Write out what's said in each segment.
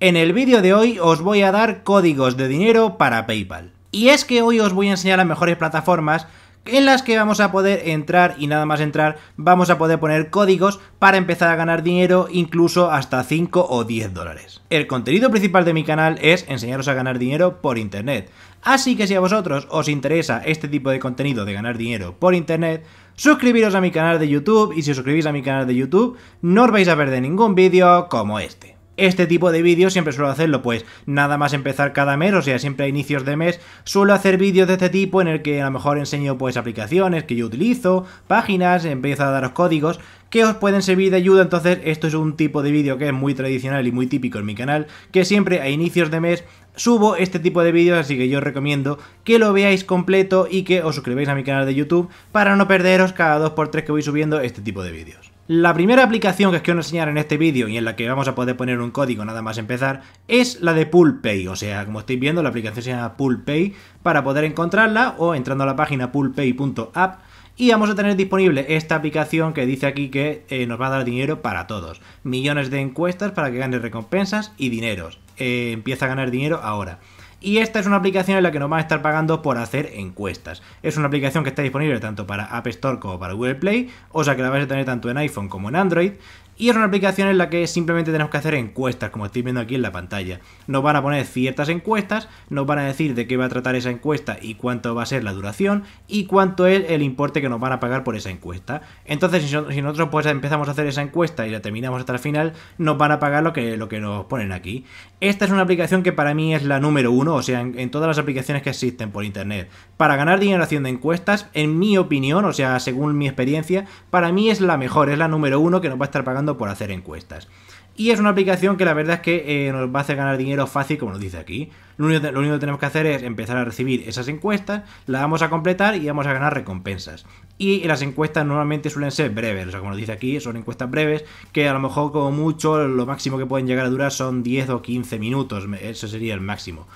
En el vídeo de hoy os voy a dar códigos de dinero para PayPal. Y es que hoy os voy a enseñar las mejores plataformas en las que vamos a poder entrar y nada más entrar vamos a poder poner códigos para empezar a ganar dinero incluso hasta 5 o 10 dólares. El contenido principal de mi canal es enseñaros a ganar dinero por internet. Así que si a vosotros os interesa este tipo de contenido de ganar dinero por internet, suscribiros a mi canal de YouTube y si os suscribís a mi canal de YouTube no os vais a perder ningún vídeo como este. Este tipo de vídeos siempre suelo hacerlo, pues nada más empezar cada mes, o sea, siempre a inicios de mes, suelo hacer vídeos de este tipo en el que a lo mejor enseño pues aplicaciones que yo utilizo, páginas, empiezo a daros códigos que os pueden servir de ayuda, entonces esto es un tipo de vídeo que es muy tradicional y muy típico en mi canal, que siempre a inicios de mes subo este tipo de vídeos, así que yo os recomiendo que lo veáis completo y que os suscribáis a mi canal de YouTube para no perderos cada 2x3 que voy subiendo este tipo de vídeos. La primera aplicación que os quiero enseñar en este vídeo y en la que vamos a poder poner un código nada más empezar es la de PoolPay, o sea, como estáis viendo la aplicación se llama PoolPay para poder encontrarla o entrando a la página poolpay.app y vamos a tener disponible esta aplicación que dice aquí que eh, nos va a dar dinero para todos, millones de encuestas para que ganes recompensas y dineros, eh, empieza a ganar dinero ahora. Y esta es una aplicación en la que nos van a estar pagando por hacer encuestas. Es una aplicación que está disponible tanto para App Store como para Google Play, o sea que la vais a tener tanto en iPhone como en Android. Y es una aplicación en la que simplemente tenemos que hacer encuestas, como estoy viendo aquí en la pantalla. Nos van a poner ciertas encuestas, nos van a decir de qué va a tratar esa encuesta y cuánto va a ser la duración y cuánto es el importe que nos van a pagar por esa encuesta. Entonces, si nosotros pues empezamos a hacer esa encuesta y la terminamos hasta el final, nos van a pagar lo que, lo que nos ponen aquí. Esta es una aplicación que para mí es la número uno, o sea, en todas las aplicaciones que existen por internet. Para ganar dinero haciendo encuestas, en mi opinión, o sea, según mi experiencia, para mí es la mejor, es la número uno que nos va a estar pagando por hacer encuestas. Y es una aplicación que la verdad es que eh, nos va a hacer ganar dinero fácil, como nos dice aquí. Lo único, lo único, que tenemos que hacer es empezar a recibir esas encuestas, las vamos a completar y vamos a ganar recompensas. Y las encuestas normalmente suelen ser breves, o sea, como nos dice aquí, son encuestas breves que a lo mejor como mucho lo máximo que pueden llegar a durar son 10 o 15 minutos, eso sería el máximo.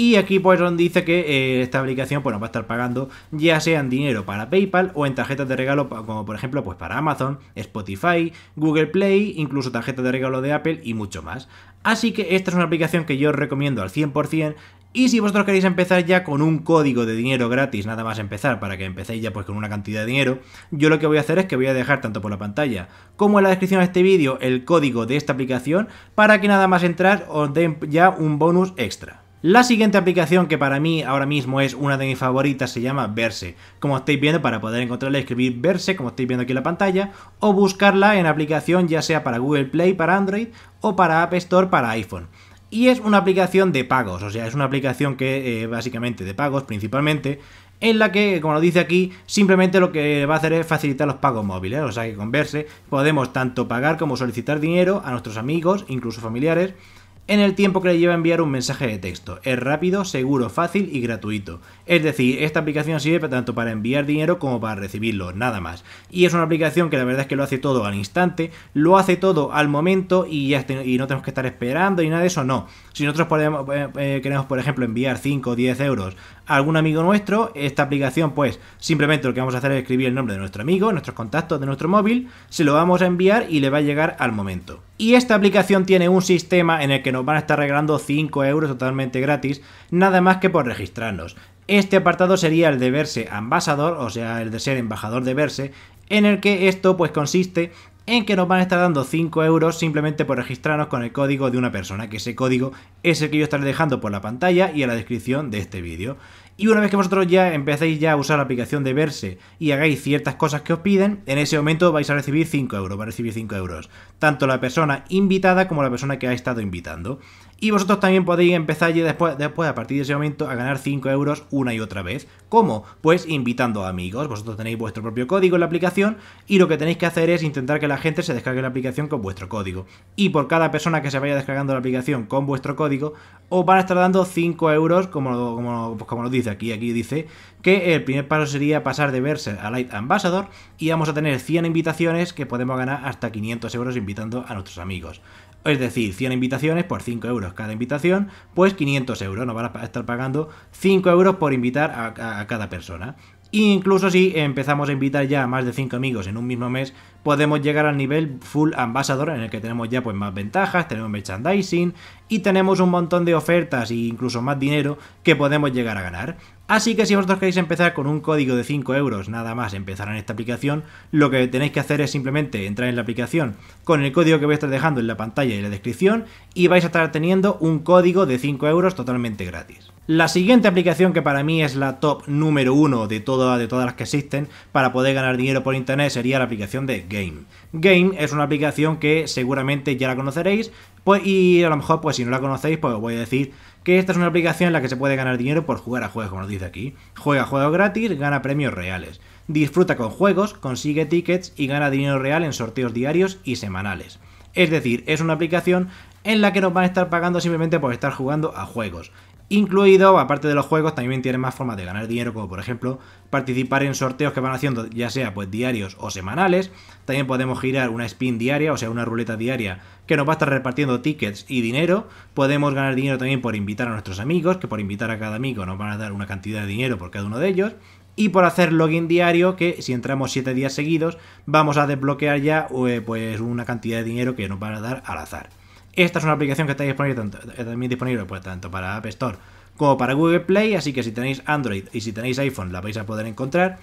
Y aquí pues donde dice que eh, esta aplicación pues, nos va a estar pagando ya sea en dinero para PayPal o en tarjetas de regalo como por ejemplo pues, para Amazon, Spotify, Google Play, incluso tarjetas de regalo de Apple y mucho más. Así que esta es una aplicación que yo os recomiendo al 100%. Y si vosotros queréis empezar ya con un código de dinero gratis, nada más empezar, para que empecéis ya pues con una cantidad de dinero, yo lo que voy a hacer es que voy a dejar tanto por la pantalla como en la descripción de este vídeo el código de esta aplicación para que nada más entrar os den ya un bonus extra. La siguiente aplicación que para mí ahora mismo es una de mis favoritas se llama Verse. Como estáis viendo, para poder encontrarla escribir Verse, como estáis viendo aquí en la pantalla, o buscarla en aplicación ya sea para Google Play para Android o para App Store para iPhone. Y es una aplicación de pagos, o sea, es una aplicación que eh, básicamente de pagos principalmente, en la que, como lo dice aquí, simplemente lo que va a hacer es facilitar los pagos móviles, ¿eh? o sea que con Verse podemos tanto pagar como solicitar dinero a nuestros amigos, incluso familiares, en el tiempo que le lleva a enviar un mensaje de texto. Es rápido, seguro, fácil y gratuito. Es decir, esta aplicación sirve tanto para enviar dinero como para recibirlo, nada más. Y es una aplicación que la verdad es que lo hace todo al instante, lo hace todo al momento y, ya este, no tenemos que estar esperando y nada de eso, no. Si nosotros eh, eh, queremos, por ejemplo, enviar 5 o 10 euros a algún amigo nuestro, esta aplicación pues simplemente lo que vamos a hacer es escribir el nombre de nuestro amigo, nuestros contactos de nuestro móvil, se lo vamos a enviar y le va a llegar al momento. Y esta aplicación tiene un sistema en el que nos van a estar regalando 5 euros totalmente gratis, nada más que por registrarnos. Este apartado sería el de verse ambasador, o sea, el de ser embajador de verse, en el que esto pues consiste en que nos van a estar dando 5 euros simplemente por registrarnos con el código de una persona, que ese código es el que yo estaré dejando por la pantalla y en la descripción de este vídeo. Y una vez que vosotros ya empecéis ya a usar la aplicación de Verse y hagáis ciertas cosas que os piden, en ese momento vais a recibir 5 euros, va a recibir 5 euros, tanto la persona invitada como la persona que ha estado invitando. Y vosotros también podéis empezar ya después, después, a partir de ese momento, a ganar 5 euros una y otra vez. ¿Cómo? Pues invitando a amigos. Vosotros tenéis vuestro propio código en la aplicación y lo que tenéis que hacer es intentar que la gente se descargue la aplicación con vuestro código. Y por cada persona que se vaya descargando la aplicación con vuestro código, os van a estar dando 5 euros, como, pues como, lo dice aquí. Aquí dice que el primer paso sería pasar de verse a Light Ambassador y vamos a tener 100 invitaciones que podemos ganar hasta 500 euros invitando a nuestros amigos. Es decir, 100 invitaciones por 5 euros cada invitación, pues 500 euros. No van a estar pagando 5 euros por invitar a, cada persona. incluso si empezamos a invitar ya a más de 5 amigos en un mismo mes, podemos llegar al nivel full ambassador en el que tenemos ya pues más ventajas, tenemos merchandising y tenemos un montón de ofertas e incluso más dinero que podemos llegar a ganar. Así que si vosotros queréis empezar con un código de 5 euros, nada más empezar en esta aplicación, lo que tenéis que hacer es simplemente entrar en la aplicación con el código que voy a estar dejando en la pantalla y en la descripción y vais a estar teniendo un código de 5 euros totalmente gratis. La siguiente aplicación que para mí es la top número 1 de, de todas las que existen para poder ganar dinero por internet sería la aplicación de Game. Game es una aplicación que seguramente ya la conoceréis, pues, y a lo mejor, pues si no la conocéis, pues os voy a decir que esta es una aplicación en la que se puede ganar dinero por jugar a juegos, como nos dice aquí. Juega juegos gratis, gana premios reales. Disfruta con juegos, consigue tickets y gana dinero real en sorteos diarios y semanales. Es decir, es una aplicación en la que nos van a estar pagando simplemente por estar jugando a juegos incluido aparte de los juegos, también tienen más formas de ganar dinero, como por ejemplo participar en sorteos que van haciendo, ya sea pues diarios o semanales. También podemos girar una spin diaria, o sea, una ruleta diaria, que nos va a estar repartiendo tickets y dinero. Podemos ganar dinero también por invitar a nuestros amigos, que por invitar a cada amigo nos van a dar una cantidad de dinero por cada uno de ellos. Y por hacer login diario, que si entramos 7 días seguidos, vamos a desbloquear ya eh, pues una cantidad de dinero que nos van a dar al azar. Esta es una aplicación que está disponible tanto, eh, también disponible pues, tanto para App Store como para Google Play, así que si tenéis Android y si tenéis iPhone la vais a poder encontrar.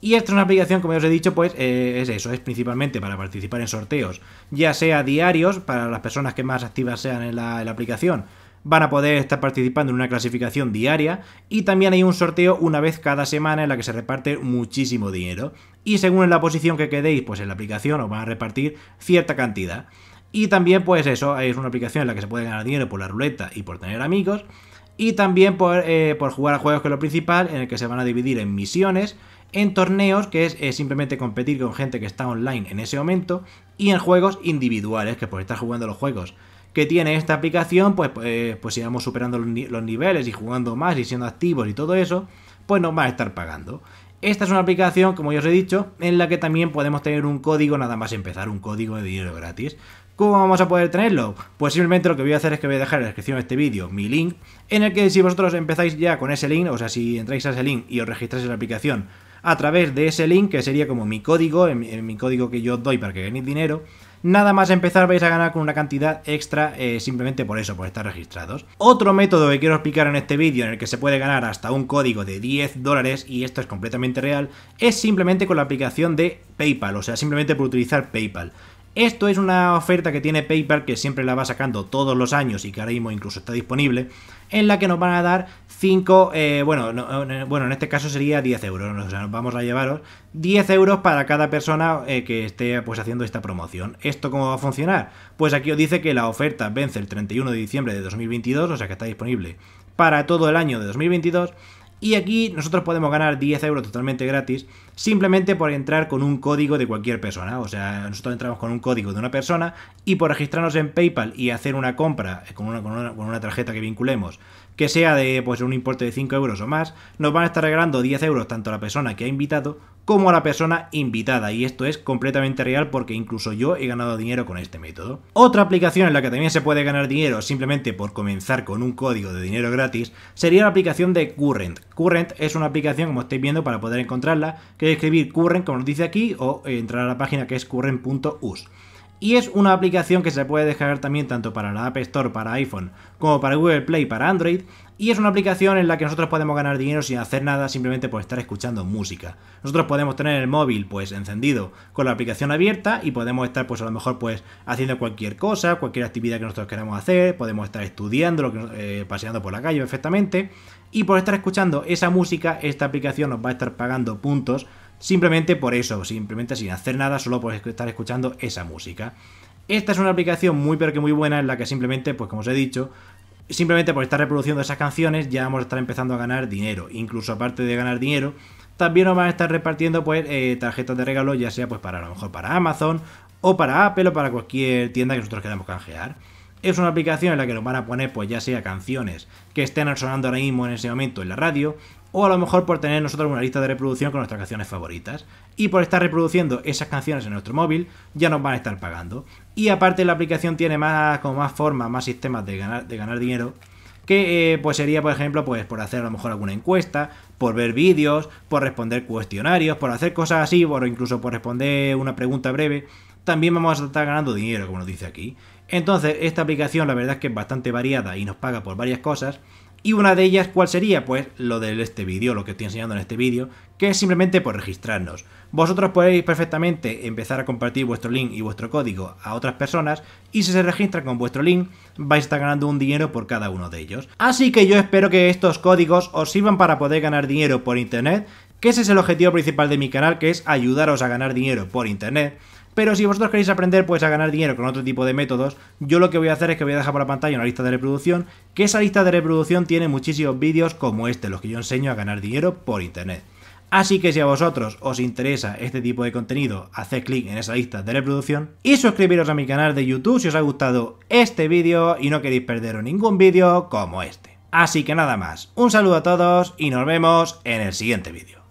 Y esta es una aplicación, como ya os he dicho, pues eh, es eso, es principalmente para participar en sorteos, ya sea diarios, para las personas que más activas sean en la, aplicación, van a poder estar participando en una clasificación diaria y también hay un sorteo una vez cada semana en la que se reparte muchísimo dinero y según la posición que quedéis pues en la aplicación os van a repartir cierta cantidad. Y también, pues eso, es una aplicación en la que se puede ganar dinero por la ruleta y por tener amigos. Y también por, eh, jugar a juegos que es lo principal, en el que se van a dividir en misiones, en torneos, que es, simplemente competir con gente que está online en ese momento, y en juegos individuales, que por estar jugando los juegos que tiene esta aplicación, pues, eh, pues, si vamos superando los, niveles y jugando más y siendo activos y todo eso, pues nos va a estar pagando. Esta es una aplicación, como ya os he dicho, en la que también podemos tener un código, nada más empezar, un código de dinero gratis. ¿Cómo vamos a poder tenerlo? Pues simplemente lo que voy a hacer es que voy a dejar en la descripción de este vídeo mi link, en el que si vosotros empezáis ya con ese link, o sea, si entráis a ese link y os registráis en la aplicación a través de ese link, que sería como mi código, en, mi código que yo os doy para que ganéis dinero, nada más empezar vais a ganar con una cantidad extra eh, simplemente por eso, por estar registrados. Otro método que quiero explicar en este vídeo en el que se puede ganar hasta un código de 10 dólares, y esto es completamente real, es simplemente con la aplicación de PayPal, o sea, simplemente por utilizar PayPal. Esto es una oferta que tiene PayPal que siempre la va sacando todos los años y que ahora mismo incluso está disponible, en la que nos van a dar 5, eh, bueno, eh, bueno, en este caso sería 10 euros, o sea, vamos a llevaros 10 euros para cada persona eh, que esté pues haciendo esta promoción. ¿Esto cómo va a funcionar? Pues aquí os dice que la oferta vence el 31 de diciembre de 2022, o sea que está disponible para todo el año de 2022. Y aquí nosotros podemos ganar 10 euros totalmente gratis simplemente por entrar con un código de cualquier persona. O sea, nosotros entramos con un código de una persona y por registrarnos en PayPal y hacer una compra con una, con una, tarjeta que vinculemos que sea de pues, un importe de 5 euros o más, nos van a estar regalando 10 euros tanto a la persona que ha invitado como a la persona invitada. Y esto es completamente real porque incluso yo he ganado dinero con este método. Otra aplicación en la que también se puede ganar dinero simplemente por comenzar con un código de dinero gratis sería la aplicación de Current. Current es una aplicación, como estáis viendo, para poder encontrarla, que escribir curren como nos dice aquí, o eh, entrar a la página que es curren.us Y es una aplicación que se puede descargar también tanto para la App Store, para iPhone, como para Google Play, para Android. Y es una aplicación en la que nosotros podemos ganar dinero sin hacer nada simplemente por estar escuchando música. Nosotros podemos tener el móvil pues encendido con la aplicación abierta y podemos estar pues a lo mejor pues haciendo cualquier cosa, cualquier actividad que nosotros queramos hacer, podemos estar estudiando, que eh, paseando por la calle perfectamente. Y por estar escuchando esa música, esta aplicación nos va a estar pagando puntos simplemente por eso, simplemente sin hacer nada, solo por estar escuchando esa música. Esta es una aplicación muy pero que muy buena en la que simplemente, pues como os he dicho, simplemente por estar reproduciendo esas canciones ya vamos a estar empezando a ganar dinero. Incluso aparte de ganar dinero, también nos van a estar repartiendo pues eh, tarjetas de regalo, ya sea pues para a lo mejor para Amazon o para Apple o para cualquier tienda que nosotros queramos canjear. Es una aplicación en la que nos van a poner, pues ya sea canciones que estén sonando ahora mismo en ese momento en la radio, o a lo mejor por tener nosotros una lista de reproducción con nuestras canciones favoritas. Y por estar reproduciendo esas canciones en nuestro móvil, ya nos van a estar pagando. Y aparte la aplicación tiene más, como más formas, más sistemas de ganar, de ganar dinero. Que eh, pues sería, por ejemplo, pues por hacer a lo mejor alguna encuesta, por ver vídeos, por responder cuestionarios, por hacer cosas así, o incluso por responder una pregunta breve. También vamos a estar ganando dinero, como nos dice aquí. Entonces, esta aplicación la verdad es que es bastante variada y nos paga por varias cosas. Y una de ellas, ¿cuál sería? Pues lo de este vídeo, lo que estoy enseñando en este vídeo, que es simplemente por registrarnos. Vosotros podéis perfectamente empezar a compartir vuestro link y vuestro código a otras personas y si se registran con vuestro link vais a estar ganando un dinero por cada uno de ellos. Así que yo espero que estos códigos os sirvan para poder ganar dinero por internet, que ese es el objetivo principal de mi canal, que es ayudaros a ganar dinero por internet. Pero si vosotros queréis aprender pues a ganar dinero con otro tipo de métodos, yo lo que voy a hacer es que voy a dejar por la pantalla una lista de reproducción, que esa lista de reproducción tiene muchísimos vídeos como este, los que yo enseño a ganar dinero por internet. Así que si a vosotros os interesa este tipo de contenido, haced clic en esa lista de reproducción y suscribiros a mi canal de YouTube si os ha gustado este vídeo y no queréis perderos ningún vídeo como este. Así que nada más, un saludo a todos y nos vemos en el siguiente vídeo.